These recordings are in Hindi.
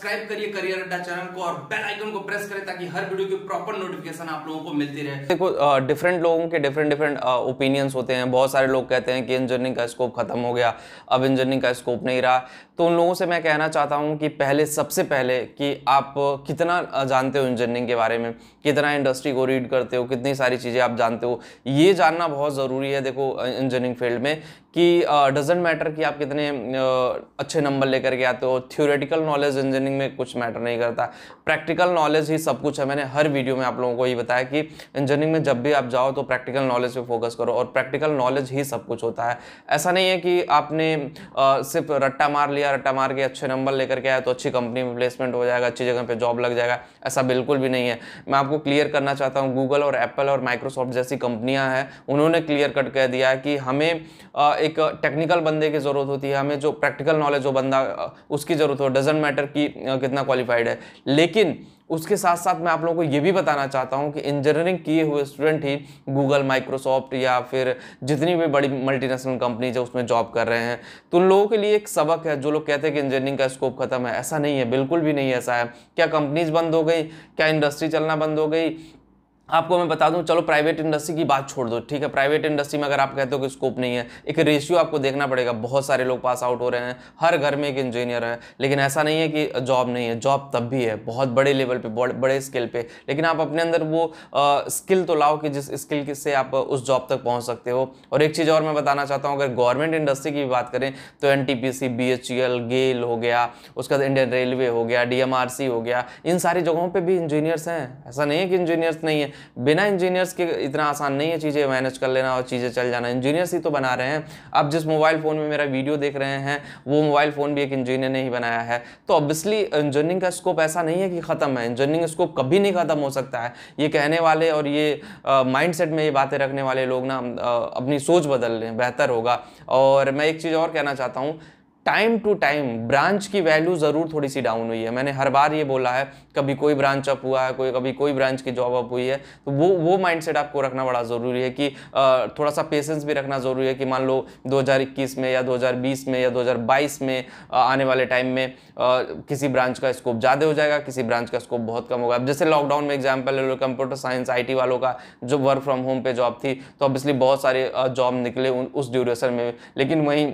सब्सक्राइब करिए करियर अड्डा चैनल को और बेल आइकन को प्रेस करें ताकि हर वीडियो की प्रॉपर नोटिफिकेशन आप लोगों को मिलती रहे देखो डिफरेंट लोगों के डिफरेंट डिफरेंट ओपिनियंस होते हैं बहुत सारे लोग कहते हैं कि इंजीनियरिंग का स्कोप खत्म हो गया अब इंजीनियरिंग का स्कोप नहीं रहा तो उन लोगों से मैं कहना चाहता हूँ कि पहले सबसे पहले कि आप कितना जानते हो इंजीनियरिंग के बारे में कितना इंडस्ट्री को रीड करते हो कितनी सारी चीज़ें आप जानते हो ये जानना बहुत ज़रूरी है देखो इंजीनियरिंग फील्ड में कि डजेंट मैटर कि आप कितने अच्छे नंबर लेकर के आते हो थ्योरेटिकल नॉलेज इंजीनियरिंग रीजनिंग में कुछ मैटर नहीं करता प्रैक्टिकल नॉलेज ही सब कुछ है मैंने हर वीडियो में आप लोगों को ये बताया कि इंजीनियरिंग में जब भी आप जाओ तो प्रैक्टिकल नॉलेज पर फोकस करो और प्रैक्टिकल नॉलेज ही सब कुछ होता है ऐसा नहीं है कि आपने आ, सिर्फ रट्टा मार लिया रट्टा मार के अच्छे नंबर लेकर के आया तो अच्छी कंपनी में प्लेसमेंट हो जाएगा अच्छी जगह पर जॉब लग जाएगा ऐसा बिल्कुल भी नहीं है मैं आपको क्लियर करना चाहता हूँ गूगल और एप्पल और माइक्रोसॉफ्ट जैसी कंपनियाँ हैं उन्होंने क्लियर कट कह दिया है कि हमें एक टेक्निकल बंदे की ज़रूरत होती है हमें जो प्रैक्टिकल नॉलेज जो बंदा उसकी ज़रूरत हो डजेंट मैटर कि कितना क्वालिफाइड है लेकिन उसके साथ साथ मैं आप लोगों को ये भी बताना चाहता हूँ कि इंजीनियरिंग किए हुए स्टूडेंट ही गूगल माइक्रोसॉफ्ट या फिर जितनी भी बड़ी मल्टीनेशनल कंपनीज है उसमें जॉब कर रहे हैं तो उन लोगों के लिए एक सबक है जो लोग कहते हैं कि इंजीनियरिंग का स्कोप खत्म है ऐसा नहीं है बिल्कुल भी नहीं ऐसा है क्या कंपनीज बंद हो गई क्या इंडस्ट्री चलना बंद हो गई आपको मैं बता दूं चलो प्राइवेट इंडस्ट्री की बात छोड़ दो ठीक है प्राइवेट इंडस्ट्री में अगर आप कहते हो कि स्कोप नहीं है एक रेशियो आपको देखना पड़ेगा बहुत सारे लोग पास आउट हो रहे हैं हर घर में एक इंजीनियर है लेकिन ऐसा नहीं है कि जॉब नहीं है जॉब तब भी है बहुत बड़े लेवल पर बड़े स्किल पर लेकिन आप अपने अंदर वो आ, स्किल तो लाओ कि जिस स्किल से आप उस जॉब तक पहुँच सकते हो और एक चीज़ और मैं बताना चाहता हूँ अगर गवर्नमेंट इंडस्ट्री की बात करें तो एन टी गेल हो गया उसके बाद इंडियन रेलवे हो गया डी हो गया इन सारी जगहों पर भी इंजीनियर्स हैं ऐसा नहीं है कि इंजीनियर्स नहीं है बिना इंजीनियर्स के इतना आसान नहीं है चीज़ें मैनेज कर लेना और चीज़ें चल जाना इंजीनियर्स ही तो बना रहे हैं अब जिस मोबाइल फ़ोन में मेरा वीडियो देख रहे हैं वो मोबाइल फ़ोन भी एक इंजीनियर ने ही बनाया है तो ऑब्वियसली इंजीनियरिंग का स्कोप ऐसा नहीं है कि ख़त्म है इंजीनियरिंग स्कोप कभी नहीं ख़त्म हो सकता है ये कहने वाले और ये माइंड में ये बातें रखने वाले लोग ना अपनी सोच बदल लें बेहतर होगा और मैं एक चीज़ और कहना चाहता हूँ टाइम टू टाइम ब्रांच की वैल्यू ज़रूर थोड़ी सी डाउन हुई है मैंने हर बार ये बोला है कभी कोई ब्रांच अप हुआ है कोई कभी कोई ब्रांच की जॉब अप हुई है तो वो वो माइंडसेट आपको रखना बड़ा ज़रूरी है कि थोड़ा सा पेशेंस भी रखना ज़रूरी है कि मान लो 2021 में या 2020 में या 2022 में आने वाले टाइम में किसी ब्रांच का स्कोप ज़्यादा हो जाएगा किसी ब्रांच का स्कोप बहुत कम होगा अब जैसे लॉकडाउन में एग्जाम्पल ले लो कंप्यूटर साइंस आई वालों का जो वर्क फ्रॉम होम पे जॉब थी तो ऑब्वियसली बहुत सारे जॉब निकले उस ड्यूरेशन में लेकिन वहीं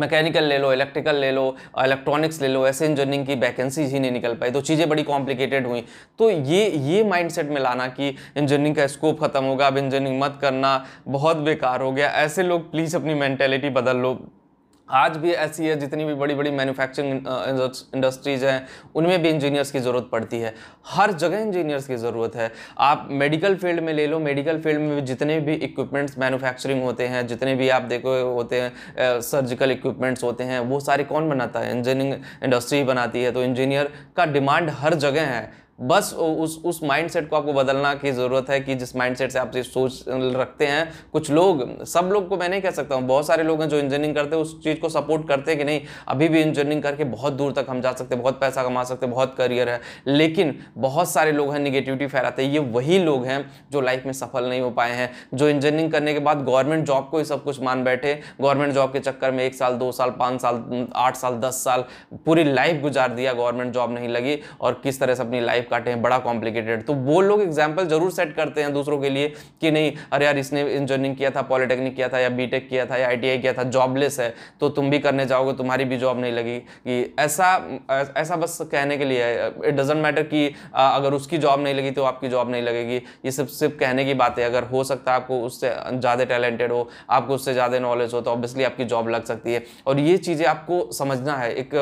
मैकेनिकल ले लो इलेक्ट्रिकल ले लो इलेक्ट्रॉनिक्स ले लो ऐसे इंजीनियरिंग की वैकेंसीज ही नहीं निकल पाई तो चीज़ें बड़ी कॉम्प्लिकेटेड हुई तो ये ये माइंडसेट में लाना कि इंजीनियरिंग का स्कोप ख़त्म होगा अब इंजीनियरिंग मत करना बहुत बेकार हो गया ऐसे लोग प्लीज़ अपनी मैंटेलिटी बदल लो आज भी ऐसी है जितनी भी बड़ी बड़ी मैन्युफैक्चरिंग इंडस्ट्रीज हैं उनमें भी इंजीनियर्स की ज़रूरत पड़ती है हर जगह इंजीनियर्स की ज़रूरत है आप मेडिकल फील्ड में ले लो मेडिकल फील्ड में भी जितने भी इक्विपमेंट्स मैन्युफैक्चरिंग होते हैं जितने भी आप देखो होते हैं सर्जिकल इक्विपमेंट्स होते हैं वो सारे कौन बनाता है इंजीनियरिंग इंडस्ट्री बनाती है तो इंजीनियर का डिमांड हर जगह है बस उस उस माइंडसेट को आपको बदलना की ज़रूरत है कि जिस माइंडसेट से आप सोच रखते हैं कुछ लोग सब लोग को मैं नहीं कह सकता हूँ बहुत सारे लोग हैं जो इंजीनियरिंग करते हैं उस चीज़ को सपोर्ट करते हैं कि नहीं अभी भी इंजीनियरिंग करके बहुत दूर तक हम जा सकते हैं बहुत पैसा कमा सकते हैं बहुत करियर है लेकिन बहुत सारे लोग हैं निगेटिविटी फैलाते हैं ये वही लोग हैं जो लाइफ में सफल नहीं हो पाए हैं जो इंजीनियरिंग करने के बाद गवर्नमेंट जॉब को ही सब कुछ मान बैठे गवर्नमेंट जॉब के चक्कर में एक साल दो साल पाँच साल आठ साल दस साल पूरी लाइफ गुजार दिया गवर्नमेंट जॉब नहीं लगी और किस तरह से अपनी लाइफ टाइप काटे हैं बड़ा कॉम्प्लिकेटेड तो वो लोग एग्जाम्पल जरूर सेट करते हैं दूसरों के लिए कि नहीं अरे यार इसने इंजीनियरिंग किया था पॉलिटेक्निक किया था या बी किया था या आई किया था जॉबलेस है तो तुम भी करने जाओगे तुम्हारी भी जॉब नहीं लगी कि ऐसा ऐसा बस कहने के लिए इट डजेंट मैटर कि अगर उसकी जॉब नहीं लगी तो आपकी जॉब नहीं लगेगी ये सिर्फ सिर्फ कहने की बात है अगर हो सकता है आपको उससे ज़्यादा टैलेंटेड हो आपको उससे ज़्यादा नॉलेज हो तो ऑब्वियसली आपकी जॉब लग सकती है और ये चीज़ें आपको समझना है एक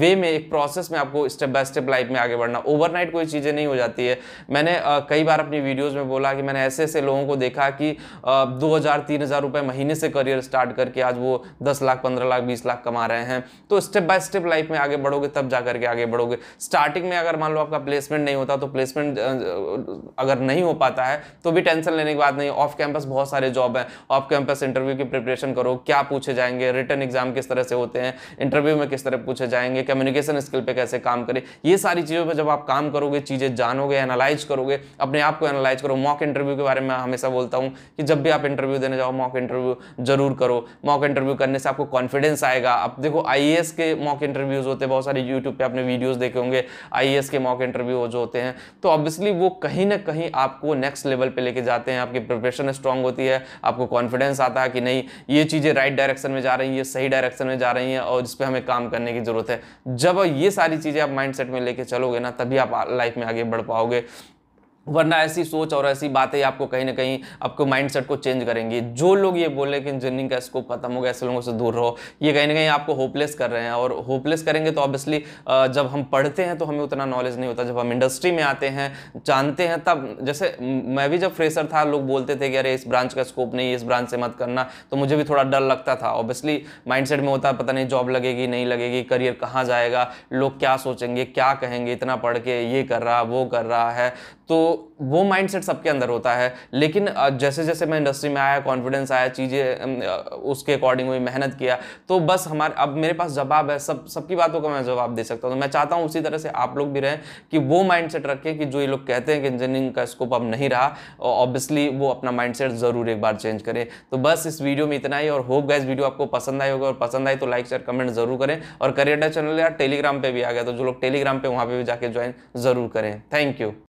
वे में एक प्रोसेस में आपको स्टेप बाय स्टेप लाइफ में आगे बढ़ना ओवरनाइट कोई कोई चीज़ें नहीं हो जाती है मैंने आ, कई बार अपनी वीडियोज़ में बोला कि मैंने ऐसे ऐसे लोगों को देखा कि दो हज़ार तीन हज़ार रुपये महीने से करियर स्टार्ट करके आज वो दस लाख पंद्रह लाख बीस लाख कमा रहे हैं तो स्टेप बाय स्टेप लाइफ में आगे बढ़ोगे तब जा करके आगे बढ़ोगे स्टार्टिंग में अगर मान लो आपका प्लेसमेंट नहीं होता तो प्लेसमेंट अगर नहीं हो पाता है तो भी टेंशन लेने की बात नहीं ऑफ कैंपस बहुत सारे जॉब हैं ऑफ कैंपस इंटरव्यू की प्रिपरेशन करो क्या पूछे जाएंगे रिटर्न एग्जाम किस तरह से होते हैं इंटरव्यू में किस तरह पूछे जाएंगे कम्युनिकेशन स्किल पे कैसे काम करें ये सारी चीज़ों पर जब आप काम करोगे करोगे चीज़ें जानोगे एनालाइज करोगे अपने आप को एनालाइज करो मॉक इंटरव्यू के बारे में हमेशा बोलता हूँ कि जब भी आप इंटरव्यू देने जाओ मॉक इंटरव्यू जरूर करो मॉक इंटरव्यू करने से आपको कॉन्फिडेंस आएगा आप देखो आई के मॉक इंटरव्यूज़ होते हैं बहुत सारे यूट्यूब पर आपने वीडियोज़ देखे होंगे आई के मॉक इंटरव्यू जो होते हैं तो ऑब्वियसली वो कहीं ना कहीं आपको नेक्स्ट लेवल पर लेके जाते हैं आपकी प्रिपरेशन स्ट्रांग होती है आपको कॉन्फिडेंस आता है कि नहीं ये चीज़ें राइट डायरेक्शन में जा रही हैं सही डायरेक्शन में जा रही हैं और जिस पर हमें काम करने की ज़रूरत है जब ये सारी चीज़ें आप माइंडसेट में लेके चलोगे ना तभी आप लाइफ में आगे बढ़ पाओगे वरना ऐसी सोच और ऐसी बातें आपको कहीं ना कहीं आपको माइंडसेट को चेंज करेंगी जो लोग ये बोले कि इंजीनियरिंग का स्कोप खत्म हो गया ऐसे लोगों से दूर रहो ये कहीं ना कहीं आपको होपलेस कर रहे हैं और होपलेस करेंगे तो ऑब्वियसली जब हम पढ़ते हैं तो हमें उतना नॉलेज नहीं होता जब हम इंडस्ट्री में आते हैं जानते हैं तब जैसे मैं भी जब फ्रेशर था लोग बोलते थे कि अरे इस ब्रांच का स्कोप नहीं इस ब्रांच से मत करना तो मुझे भी थोड़ा डर लगता था ऑब्वियसली माइंड में होता पता नहीं जॉब लगेगी नहीं लगेगी करियर कहाँ जाएगा लोग क्या सोचेंगे क्या कहेंगे इतना पढ़ के ये कर रहा वो कर रहा है तो वो माइंडसेट सबके अंदर होता है लेकिन जैसे जैसे मैं इंडस्ट्री में आया कॉन्फिडेंस आया चीज़ें उसके अकॉर्डिंग हुई मेहनत किया तो बस हमारे अब मेरे पास जवाब है सब सबकी बातों का मैं जवाब दे सकता हूँ तो मैं चाहता हूँ उसी तरह से आप लोग भी रहें कि वो माइंड रखें कि जो ये लोग कहते हैं कि इंजीनियरिंग का स्कोप अब नहीं रहा ऑब्वियसली वो अपना माइंडसेट ज़रूर एक बार चेंज करें तो बस इस वीडियो में इतना ही और होप गए वीडियो आपको पसंद आई होगा और पसंद आई तो लाइक शेयर कमेंट जरूर करें और करियर चैनल या टेलीग्राम पर भी आ गया तो जो लोग टेलीग्राम पर वहाँ पर भी जाकर ज्वाइन जरूर करें थैंक यू